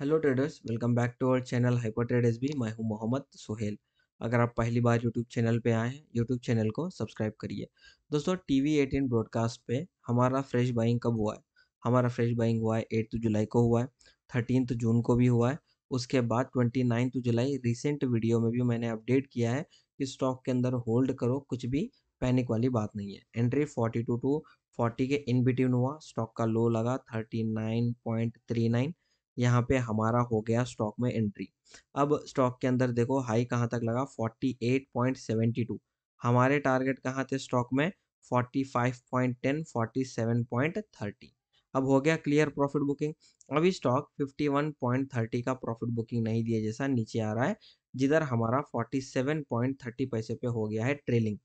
hello traders welcome back to our channel hyper trades मैं हूं मोहम्मद सोहेल अगर आप पहली बार यूट्यूब चैनल पे आए हैं यूट्यूब चैनल को सब्सक्राइब करिए दोस्तों टी वी एटीन ब्रॉडकास्ट पे हमारा फ्रेश बाइंग कब हुआ है हमारा फ्रेश बाइंग हुआ है एट्थ जुलाई को हुआ है थर्टीन जून को भी हुआ है उसके बाद ट्वेंटी नाइन्थ जुलाई रिसेंट वीडियो में भी मैंने अपडेट किया है कि स्टॉक के अंदर होल्ड करो कुछ भी पैनिक वाली बात नहीं है entry forty two two forty के इन बिटवीन हुआ स्टॉक का लो लगा thirty nine point three nine यहाँ पे हमारा हो गया स्टॉक में एंट्री अब स्टॉक के अंदर देखो हाई कहाँ तक लगा 48.72 हमारे टारगेट कहाँ थे स्टॉक में 45.10 47.30 अब हो गया क्लियर प्रॉफिट बुकिंग अभी स्टॉक 51.30 का प्रॉफिट बुकिंग नहीं दिया जैसा नीचे आ रहा है जिधर हमारा 47.30 पैसे पे हो गया है ट्रेलिंग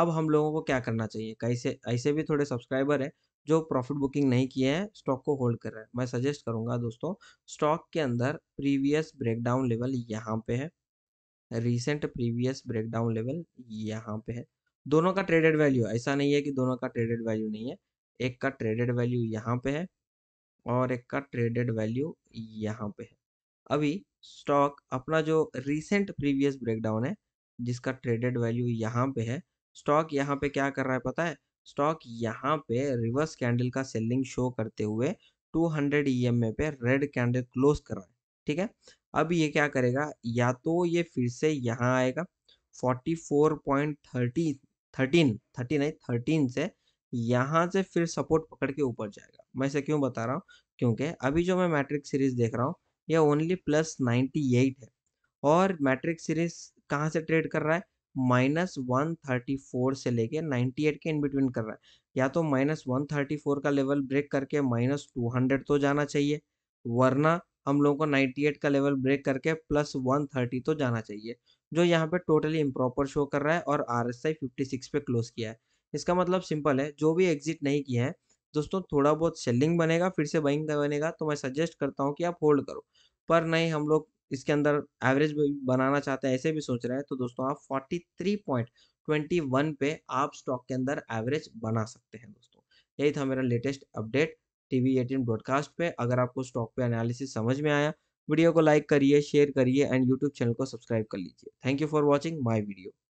अब हम लोगों को क्या करना चाहिए कैसे ऐसे भी थोड़े सब्सक्राइबर है जो प्रॉफिट बुकिंग नहीं किए हैं स्टॉक को होल्ड कर रहे हैं मैं सजेस्ट करूंगा दोस्तों स्टॉक के अंदर प्रीवियस ब्रेकडाउन लेवल यहाँ पे है रिसेंट प्रीवियस ब्रेकडाउन लेवल यहाँ पे है दोनों का ट्रेडेड वैल्यू ऐसा नहीं है कि दोनों का ट्रेडेड वैल्यू नहीं है एक का ट्रेडेड वैल्यू यहाँ पे है और एक का ट्रेडेड वैल्यू यहाँ पे है अभी स्टॉक अपना जो रिसेंट प्रीवियस ब्रेकडाउन है जिसका ट्रेडेड वैल्यू यहाँ पे है स्टॉक यहाँ पे क्या कर रहा है पता है स्टॉक यहाँ पे रिवर्स कैंडल का सेलिंग शो करते हुए 200 हंड्रेड ई पे रेड कैंडल क्लोज कर रहा है ठीक है अब ये क्या करेगा या तो ये फिर से यहाँ आएगा 44.30 थर्टीन थर्टी नहीं थर्टीन से यहाँ से फिर सपोर्ट पकड़ के ऊपर जाएगा मैं इसे क्यों बता रहा हूँ क्योंकि अभी जो मैं मैट्रिक सीरीज देख रहा हूँ ये ओनली प्लस नाइन्टी एट है और मैट्रिक सीरीज कहाँ से ट्रेड कर रहा है माइनस वन थर्टी फोर से लेके नाइन्टी एट के इन बिटवीन कर रहा है या तो माइनस वन थर्टी फोर का लेवल ब्रेक करके माइनस टू हंड्रेड तो जाना चाहिए वरना हम लोगों को नाइन्टी एट का लेवल ब्रेक करके प्लस वन थर्टी तो जाना चाहिए जो यहाँ पे टोटली इम्प्रॉपर शो कर रहा है और R S I fifty six पे क्लोज किया है इसका मतलब सिंपल है जो भी एग्जिट नहीं किया है दोस्तों थोड़ा बहुत सेलिंग बनेगा फिर से बाइंग बनेगा तो मैं सजेस्ट करता हूँ कि आप होल्ड करो पर नहीं हम लोग इसके अंदर एवरेज बनाना चाहते हैं ऐसे भी सोच रहे हैं तो दोस्तों आप forty three point twenty one पे आप स्टॉक के अंदर एवरेज बना सकते हैं दोस्तों यही था मेरा latest update TV eighteen broadcast पे अगर आपको स्टॉक पे एनालिसिस समझ में आया वीडियो को लाइक करिए शेयर करिए एंड यूट्यूब चैनल को सब्सक्राइब कर लीजिए thank you for watching my video